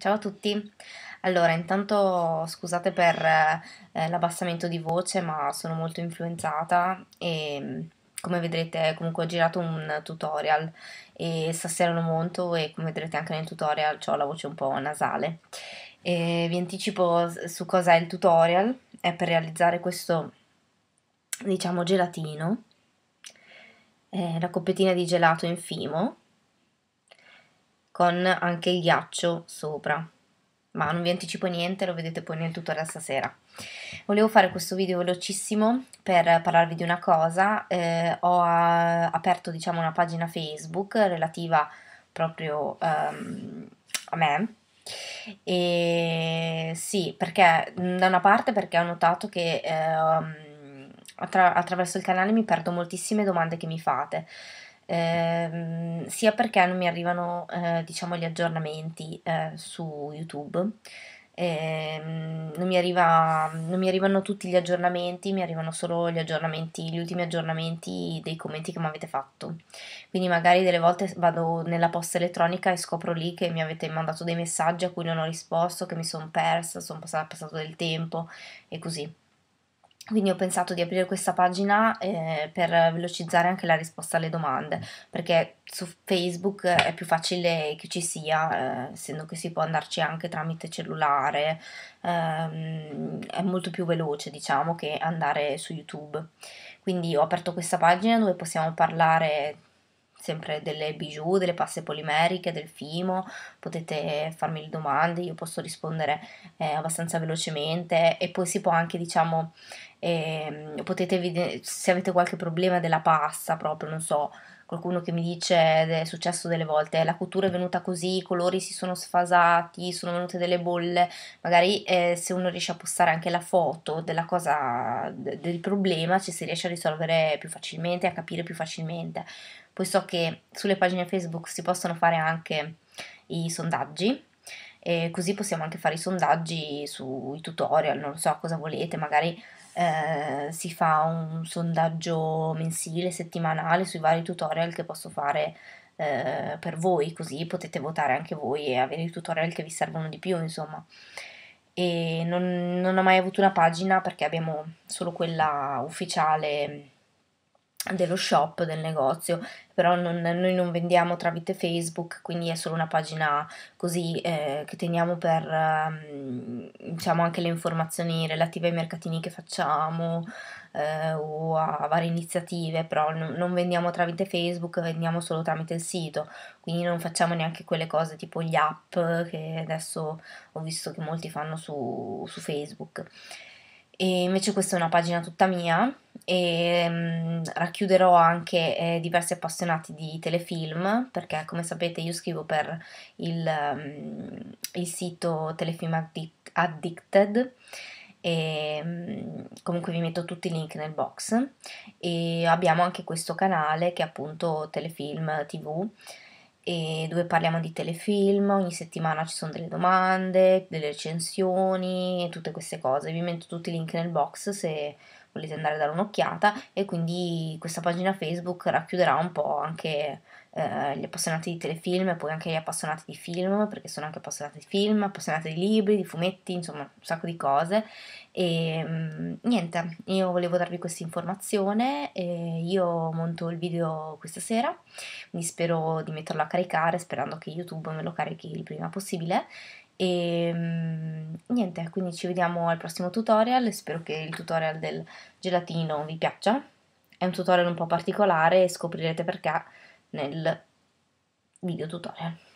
Ciao a tutti! Allora, intanto scusate per eh, l'abbassamento di voce, ma sono molto influenzata e mm, come vedrete comunque ho girato un tutorial e stasera lo monto e come vedrete anche nel tutorial ho la voce un po' nasale. E vi anticipo su cosa è il tutorial, è per realizzare questo diciamo gelatino, eh, la coppettina di gelato in fimo con anche il ghiaccio sopra ma non vi anticipo niente, lo vedete poi nel tutorial stasera. Volevo fare questo video velocissimo per parlarvi di una cosa, eh, ho a, eh, aperto diciamo una pagina Facebook relativa proprio um, a me e sì, perché mm, da una parte perché ho notato che eh, attra attraverso il canale mi perdo moltissime domande che mi fate eh, sia perché non mi arrivano eh, diciamo gli aggiornamenti eh, su YouTube. Ehm, non mi, arriva, non, mi arrivano tutti gli aggiornamenti, mi arrivano solo gli aggiornamenti, gli ultimi aggiornamenti dei commenti che mi avete fatto. Quindi magari delle volte vado nella posta elettronica e scopro lì che mi avete mandato dei messaggi a cui non ho risposto, che mi sono persa, sono passato del tempo e così. Quindi ho pensato di aprire questa pagina eh, per velocizzare anche la risposta alle domande, perché su Facebook è più facile che ci sia, eh, essendo che si può andarci anche tramite cellulare, ehm, è molto più veloce diciamo che andare su YouTube. Quindi ho aperto questa pagina dove possiamo parlare sempre delle bijou, delle paste polimeriche, del fimo, potete farmi le domande, io posso rispondere eh, abbastanza velocemente e poi si può anche diciamo eh, potete se avete qualche problema della pasta proprio non so qualcuno che mi dice è successo delle volte, la cottura è venuta così, i colori si sono sfasati, sono venute delle bolle, magari eh, se uno riesce a postare anche la foto della cosa, del problema, ci si riesce a risolvere più facilmente, a capire più facilmente. Poi so che sulle pagine Facebook si possono fare anche i sondaggi, e così possiamo anche fare i sondaggi sui tutorial, non so cosa volete, magari eh, si fa un sondaggio mensile, settimanale sui vari tutorial che posso fare eh, per voi, così potete votare anche voi e avere i tutorial che vi servono di più, insomma. E non, non ho mai avuto una pagina perché abbiamo solo quella ufficiale dello shop, del negozio, però non, noi non vendiamo tramite Facebook, quindi è solo una pagina così eh, che teniamo per ehm, diciamo anche le informazioni relative ai mercatini che facciamo eh, o a varie iniziative, però n- non vendiamo tramite Facebook, vendiamo solo tramite il sito, quindi non facciamo neanche quelle cose tipo gli app che adesso ho visto che molti fanno su, su Facebook e invece questa è una pagina tutta mia e mh, mm, racchiuderò anche eh, diversi appassionati di telefilm perché come sapete io scrivo per il, mh, mm, il sito Telefilm Addicted e mm, comunque vi metto tutti i link nel box e abbiamo anche questo canale che è appunto Telefilm TV dove parliamo di telefilm, ogni settimana ci sono delle domande, delle recensioni, e tutte queste cose. Vi metto tutti i link nel box se volete andare a dare un'occhiata e quindi questa pagina Facebook racchiuderà un po' anche eh, gli appassionati di telefilm e poi anche gli appassionati di film, perché sono anche appassionati di film, appassionati di libri, di fumetti, insomma un sacco di cose. E mm, niente, io volevo darvi questa informazione, io monto il video questa sera, quindi spero di metterlo a caricare sperando che YouTube me lo carichi il prima possibile. E mm, niente, quindi ci vediamo al prossimo tutorial, spero che il tutorial del gelatino vi piaccia. È un tutorial un po' particolare e scoprirete perché nel video tutorial.